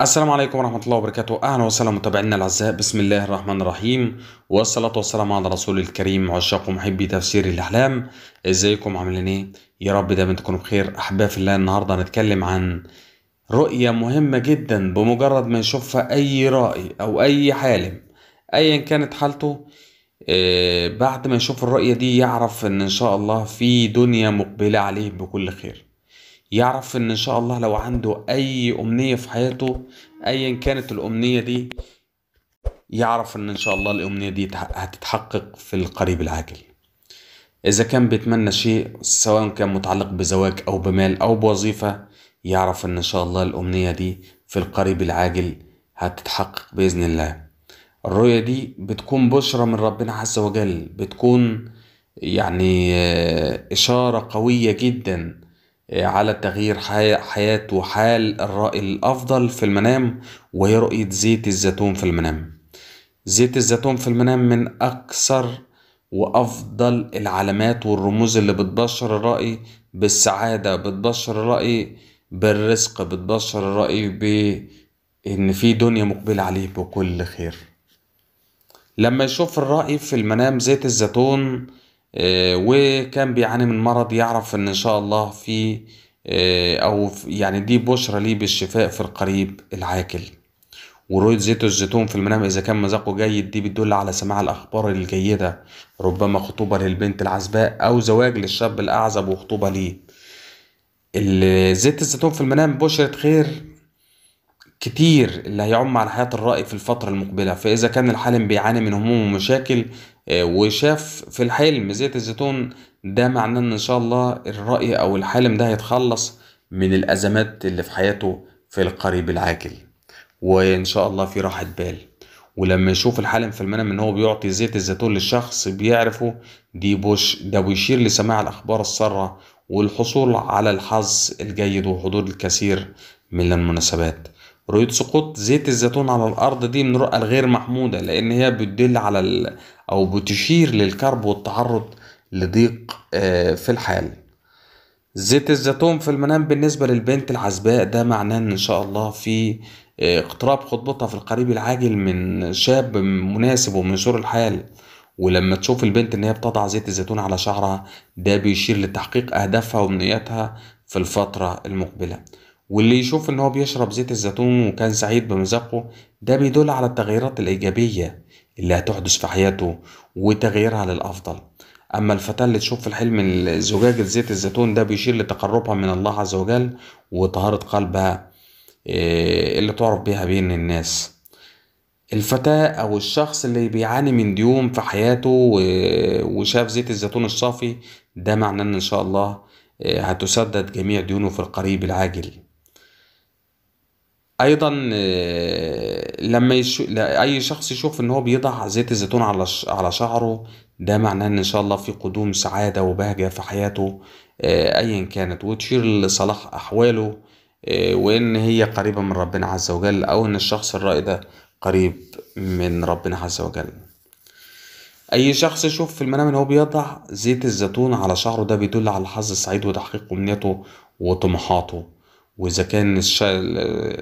السلام عليكم ورحمة الله وبركاته أهلا وسهلا متابعينا الأعزاء بسم الله الرحمن الرحيم والصلاة والسلام على رسول الكريم عشاق ومحبي تفسير الأحلام إزيكم عاملين إيه؟ يا رب دايما تكونوا بخير أحباء في الله النهاردة هنتكلم عن رؤية مهمة جدا بمجرد ما يشوفها أي رائي أو أي حالم أيا كانت حالته آه، بعد ما يشوف الرؤية دي يعرف إن إن شاء الله في دنيا مقبلة عليه بكل خير يعرف ان ان شاء الله لو عنده اي امنية في حياته ايا كانت الامنية دي يعرف ان ان شاء الله الامنية دي هتتحقق في القريب العاجل اذا كان بيتمنى شيء سواء كان متعلق بزواج او بمال او بوظيفة يعرف ان ان شاء الله الامنية دي في القريب العاجل هتتحقق باذن الله الرؤية دي بتكون بشرة من ربنا عز وجل بتكون يعني آه، إشارة قوية جدا آه، على تغيير حياة وحال الرأي الأفضل في المنام وهي رؤية زيت الزيتون في المنام زيت الزيتون في المنام من أكثر وأفضل العلامات والرموز اللي بتبشر الرأي بالسعادة بتبشر الرأي بالرزق بتبشر الرأي بإن في دنيا مقبلة عليه بكل خير لما يشوف الرأي في المنام زيت الزيتون آه، وكان بيعاني من مرض يعرف ان شاء الله في آه، او يعني دي بشرى ليه بالشفاء في القريب العاجل ورؤية زيت الزيتون في المنام إذا كان مذاقه جيد دي بتدل على سماع الأخبار الجيدة ربما خطوبة للبنت العزباء أو زواج للشاب الأعزب وخطوبة ليه زيت الزيتون في المنام بشرة خير كتير اللي هيعم على حياة الرأي في الفترة المقبلة فإذا كان الحالم بيعاني من هموم ومشاكل آه، وشاف في الحلم زيت الزيتون ده معناه إن شاء الله الرأي أو الحالم ده هيتخلص من الأزمات اللي في حياته في القريب العاجل وإن شاء الله في راحة بال ولما يشوف الحالم في المنام ان هو بيعطي زيت الزيتون للشخص بيعرفه دي بوش ده بيشير لسماع الاخبار الساره والحصول على الحظ الجيد وحضور الكثير من المناسبات رؤية سقوط زيت الزيتون على الأرض دي من الرؤى الغير محمودة لأن هي بتدل على ال... أو بتشير للكرب والتعرض لضيق آه، في الحال زيت الزيتون في المنام بالنسبة للبنت العزباء ده معناه إن شاء الله في آه، اقتراب خطبتها في القريب العاجل من شاب مناسب ومن سور الحال ولما تشوف البنت ان هي بتضع زيت الزيتون على شعرها ده بيشير لتحقيق اهدافها وامنياتها في الفترة المقبلة واللي يشوف ان هو بيشرب زيت الزيتون وكان سعيد بمزاقه ده بيدل على التغيرات الايجابيه اللي هتحدث في حياته وتغييرها للافضل اما الفتاه اللي تشوف في الحلم زجاجه زيت الزيتون ده بيشير لتقربها من الله عز وجل وطهاره قلبها آه، اللي تعرف بيها بين الناس الفتاة أو الشخص اللي بيعاني من ديون في حياته وشاف زيت الزيتون الصافي ده معناه إن شاء الله آه، هتسدد جميع ديونه في القريب العاجل ايضا آه، لما يشو... اي شخص يشوف ان هو بيضع زيت الزيتون على ش... على شعره ده معناه ان ان شاء الله في قدوم سعاده وبهجه في حياته آه، ايا كانت وتشير لصلاح احواله آه، وان هي قريبه من ربنا عز وجل او ان الشخص الرائي ده قريب من ربنا عز وجل اي شخص يشوف في المنام ان هو بيضع زيت الزيتون على شعره ده بيدل على حظ سعيد وتحقيق امنيته وطموحاته واذا كان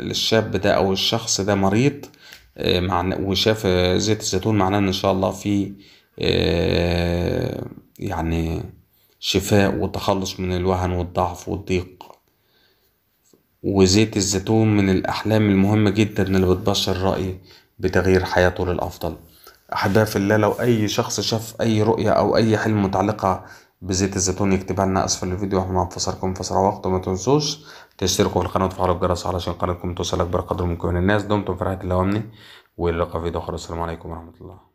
الشاب ده او الشخص ده مريض آه، وشاف زيت الزيتون معناه ان شاء الله في آه، يعني شفاء وتخلص من الوهن والضعف والضيق وزيت الزيتون من الأحلام المهمة جدا اللي بتبشر الرأي بتغيير حياته للأفضل أحبها في الله لو أي شخص شاف أي رؤية أو أي حلم متعلقة بزيت الزيتون يكتبها لنا اسفل الفيديو احنا انفساركم في وقت وما تنسوش تشتركوا في القناه وتفعلوا الجرس علشان قناتكم توصل اكبر قدر ممكن من الناس دمتم في رعايه الله وامني واللقاء في فيديو اخر السلام عليكم ورحمه الله